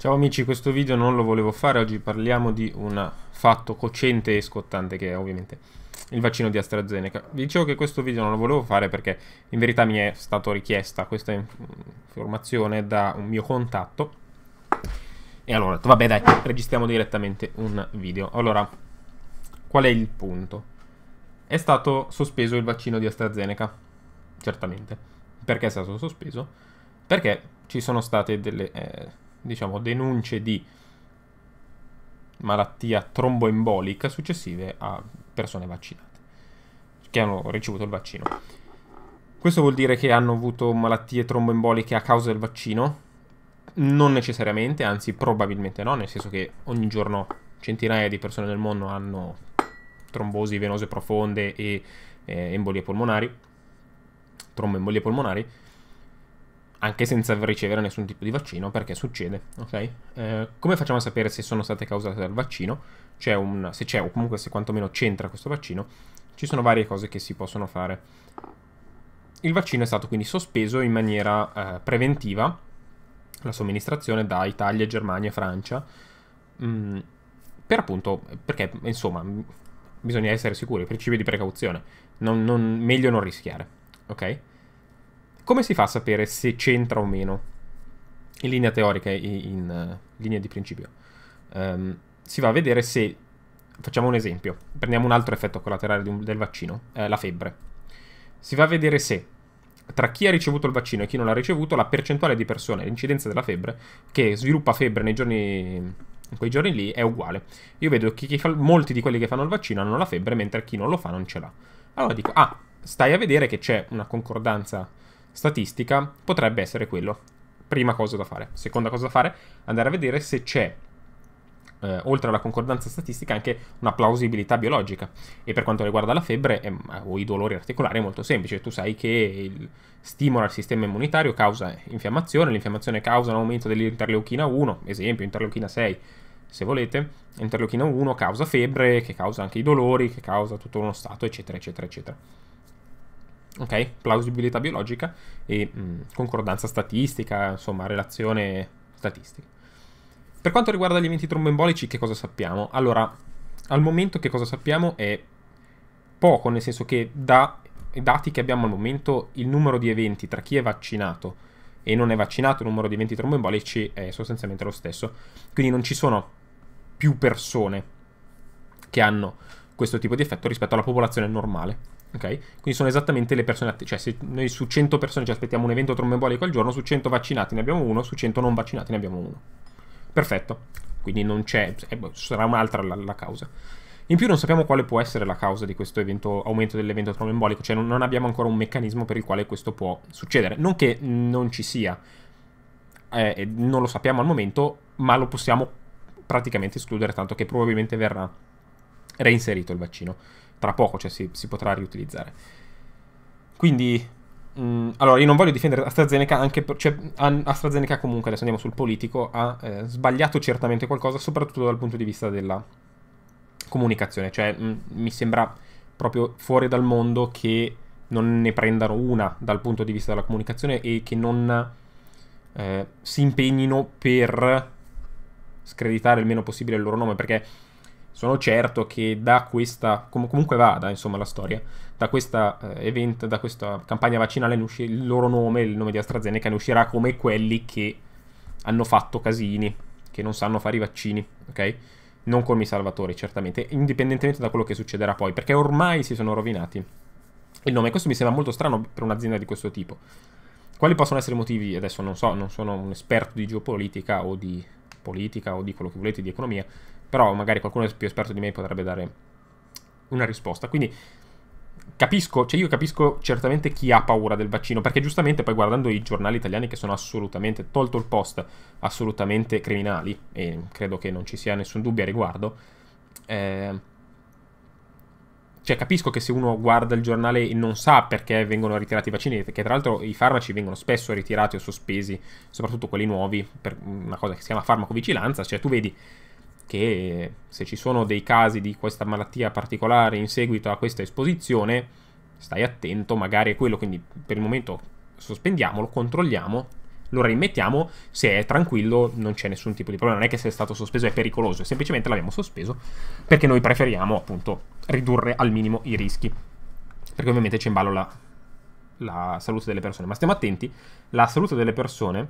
Ciao amici, questo video non lo volevo fare, oggi parliamo di un fatto cocente e scottante che è ovviamente il vaccino di AstraZeneca. Vi dicevo che questo video non lo volevo fare perché in verità mi è stata richiesta questa informazione da un mio contatto e allora ho detto vabbè dai, registriamo direttamente un video. Allora, qual è il punto? È stato sospeso il vaccino di AstraZeneca, certamente. Perché è stato sospeso? Perché ci sono state delle... Eh, diciamo, denunce di malattia tromboembolica successive a persone vaccinate che hanno ricevuto il vaccino. Questo vuol dire che hanno avuto malattie tromboemboliche a causa del vaccino? Non necessariamente, anzi probabilmente no, nel senso che ogni giorno centinaia di persone nel mondo hanno trombosi venose profonde e eh, embolie polmonari, tromboembolie polmonari, anche senza ricevere nessun tipo di vaccino, perché succede, ok? Eh, come facciamo a sapere se sono state causate dal vaccino? C'è un, se c'è, o comunque se quantomeno c'entra questo vaccino, ci sono varie cose che si possono fare. Il vaccino è stato quindi sospeso in maniera eh, preventiva, la somministrazione da Italia, Germania, Francia, mh, mm, per appunto, perché insomma, bisogna essere sicuri, principio di precauzione, non, non, meglio non rischiare, ok? Come si fa a sapere se c'entra o meno? In linea teorica, in, in eh, linea di principio. Um, si va a vedere se... Facciamo un esempio. Prendiamo un altro effetto collaterale un, del vaccino, eh, la febbre. Si va a vedere se tra chi ha ricevuto il vaccino e chi non l'ha ricevuto la percentuale di persone, l'incidenza della febbre, che sviluppa febbre nei giorni in quei giorni lì è uguale. Io vedo che fa, molti di quelli che fanno il vaccino hanno la febbre, mentre chi non lo fa non ce l'ha. Allora dico, ah, stai a vedere che c'è una concordanza statistica potrebbe essere quello. Prima cosa da fare. Seconda cosa da fare, andare a vedere se c'è eh, oltre alla concordanza statistica anche una plausibilità biologica e per quanto riguarda la febbre è, o i dolori articolari è molto semplice tu sai che il stimolo al sistema immunitario causa infiammazione l'infiammazione causa un aumento dell'interleuchina 1 esempio interleuchina 6 se volete interleuchina 1 causa febbre che causa anche i dolori che causa tutto uno stato eccetera eccetera eccetera ok? Plausibilità biologica e mh, mm, concordanza statistica, insomma, relazione statistica. Per quanto riguarda gli eventi tromboembolici, che cosa sappiamo? Allora, al momento che cosa sappiamo è poco, nel senso che da dati che abbiamo al momento, il numero di eventi tra chi è vaccinato e non è vaccinato, il numero di eventi tromboembolici è sostanzialmente lo stesso. Quindi non ci sono più persone che hanno questo tipo di effetto rispetto alla popolazione normale. Ok? Quindi sono esattamente le persone, attive. cioè se noi su 100 persone ci aspettiamo un evento trombolico al giorno, su 100 vaccinati ne abbiamo uno, su 100 non vaccinati ne abbiamo uno. Perfetto. Quindi non c'è, eh, boh, sarà un'altra la, la causa. In più non sappiamo quale può essere la causa di questo evento, aumento dell'evento trombolico, cioè non, non, abbiamo ancora un meccanismo per il quale questo può succedere. Non che non ci sia, eh, non lo sappiamo al momento, ma lo possiamo praticamente escludere, tanto che probabilmente verrà reinserito il vaccino. Tra poco, cioè, si, si potrà riutilizzare. Quindi, mh, mm, allora, io non voglio difendere AstraZeneca, anche per, cioè, AstraZeneca comunque, adesso andiamo sul politico, ha eh, sbagliato certamente qualcosa, soprattutto dal punto di vista della comunicazione. Cioè, mh, mm, mi sembra proprio fuori dal mondo che non ne prendano una dal punto di vista della comunicazione e che non eh, si impegnino per screditare il meno possibile il loro nome, perché sono certo che da questa, com- comunque vada insomma la storia, da questa eh, event, da questa campagna vaccinale ne usci- il loro nome, il nome di AstraZeneca ne uscirà come quelli che hanno fatto casini, che non sanno fare i vaccini, ok? Non come i salvatori, certamente, indipendentemente da quello che succederà poi, perché ormai si sono rovinati il nome. Questo mi sembra molto strano per un'azienda di questo tipo. Quali possono essere i motivi? Adesso non so, non sono un esperto di geopolitica o di politica o di quello che volete, di economia, però magari qualcuno più esperto di me potrebbe dare una risposta. Quindi capisco, cioè io capisco certamente chi ha paura del vaccino, perché giustamente poi guardando i giornali italiani che sono assolutamente, tolto il post, assolutamente criminali, e credo che non ci sia nessun dubbio a riguardo, eh, cioè capisco che se uno guarda il giornale e non sa perché vengono ritirati i vaccini, che tra l'altro i farmaci vengono spesso ritirati o sospesi, soprattutto quelli nuovi, per una cosa che si chiama farmacovigilanza, cioè tu vedi che se ci sono dei casi di questa malattia particolare in seguito a questa esposizione, stai attento, magari è quello, quindi per il momento sospendiamolo, controlliamo, lo rimettiamo, se è tranquillo non c'è nessun tipo di problema, non è che se è stato sospeso è pericoloso, semplicemente l'abbiamo sospeso perché noi preferiamo appunto ridurre al minimo i rischi, perché ovviamente c'è in ballo la, la salute delle persone, ma stiamo attenti, la salute delle persone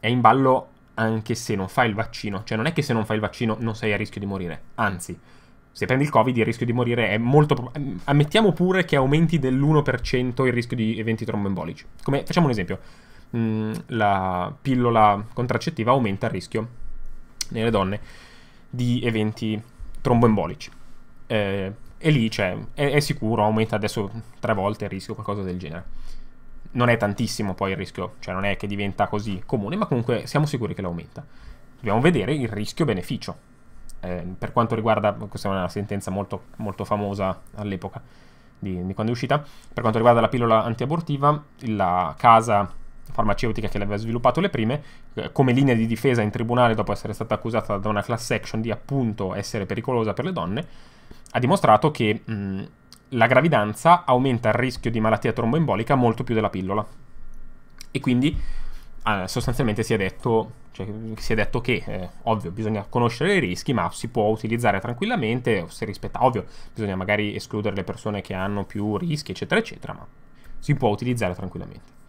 è in ballo anche se non fai il vaccino. Cioè non è che se non fai il vaccino non sei a rischio di morire. Anzi, se prendi il Covid il rischio di morire è molto... Pro- mm, ammettiamo pure che aumenti dell'1% il rischio di eventi tromboembolici. Come, facciamo un esempio. Mm, la pillola contraccettiva aumenta il rischio nelle donne di eventi tromboembolici. Eh, e lì cioè, è, è sicuro, aumenta adesso tre volte il rischio, qualcosa del genere non è tantissimo poi il rischio, cioè non è che diventa così comune, ma comunque siamo sicuri che lo aumenta. Dobbiamo vedere il rischio-beneficio. Eh, per quanto riguarda, questa è una sentenza molto, molto famosa all'epoca di, di, quando è uscita, per quanto riguarda la pillola antiabortiva, la casa farmaceutica che l'aveva sviluppato le prime, eh, come linea di difesa in tribunale dopo essere stata accusata da una class action di appunto essere pericolosa per le donne, ha dimostrato che... Mh, la gravidanza aumenta il rischio di malattia tromboembolica molto più della pillola. E quindi eh, sostanzialmente si è detto, cioè, si è detto che, eh, ovvio, bisogna conoscere i rischi, ma si può utilizzare tranquillamente, se rispetta, ovvio, bisogna magari escludere le persone che hanno più rischi, eccetera, eccetera, ma si può utilizzare tranquillamente.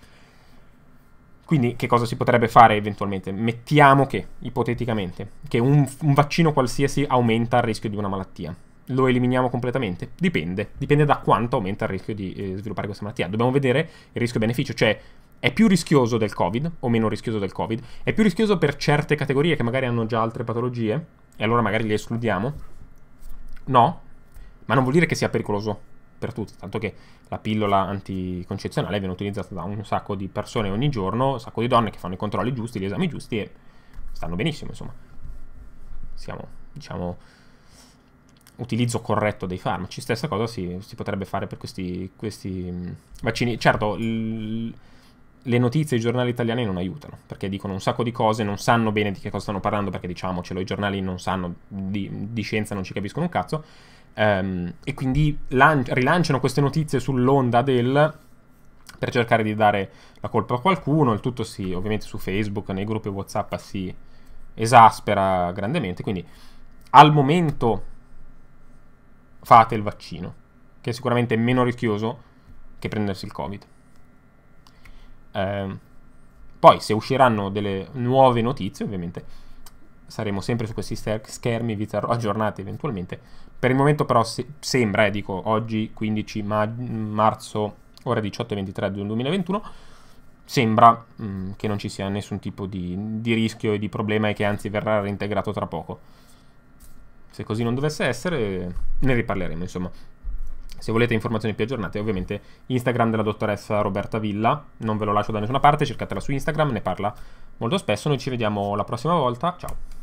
Quindi che cosa si potrebbe fare eventualmente? Mettiamo che, ipoteticamente, che un, un vaccino qualsiasi aumenta il rischio di una malattia lo eliminiamo completamente? Dipende, dipende da quanto aumenta il rischio di eh, sviluppare questa malattia. Dobbiamo vedere il rischio-beneficio, cioè è più rischioso del Covid o meno rischioso del Covid? È più rischioso per certe categorie che magari hanno già altre patologie e allora magari le escludiamo? No, ma non vuol dire che sia pericoloso per tutti, tanto che la pillola anticoncezionale viene utilizzata da un sacco di persone ogni giorno, un sacco di donne che fanno i controlli giusti, gli esami giusti e stanno benissimo, insomma. Siamo, diciamo utilizzo corretto dei farmaci. Stessa cosa si, si potrebbe fare per questi, questi mm, vaccini. Certo, le notizie i giornali italiani non aiutano, perché dicono un sacco di cose, non sanno bene di che cosa stanno parlando, perché diciamocelo, i giornali non sanno di, di scienza, non ci capiscono un cazzo. Um, e quindi lan- rilanciano queste notizie sull'onda del per cercare di dare la colpa a qualcuno, il tutto si ovviamente su Facebook, nei gruppi WhatsApp si esaspera grandemente, quindi al momento fate il vaccino, che è sicuramente meno rischioso che prendersi il Covid. Eh, poi, se usciranno delle nuove notizie, ovviamente saremo sempre su questi schermi, vi terrò aggiornati eventualmente. Per il momento, però, se sembra, eh, dico oggi 15 ma marzo, ore 18.23 del 2021 sembra mh, mm, che non ci sia nessun tipo di, di rischio e di problema e che anzi verrà reintegrato tra poco. Se così non dovesse essere, ne riparleremo, insomma. Se volete informazioni più aggiornate, ovviamente Instagram della dottoressa Roberta Villa, non ve lo lascio da nessuna parte, cercatela su Instagram, ne parla molto spesso. Noi ci vediamo la prossima volta, ciao.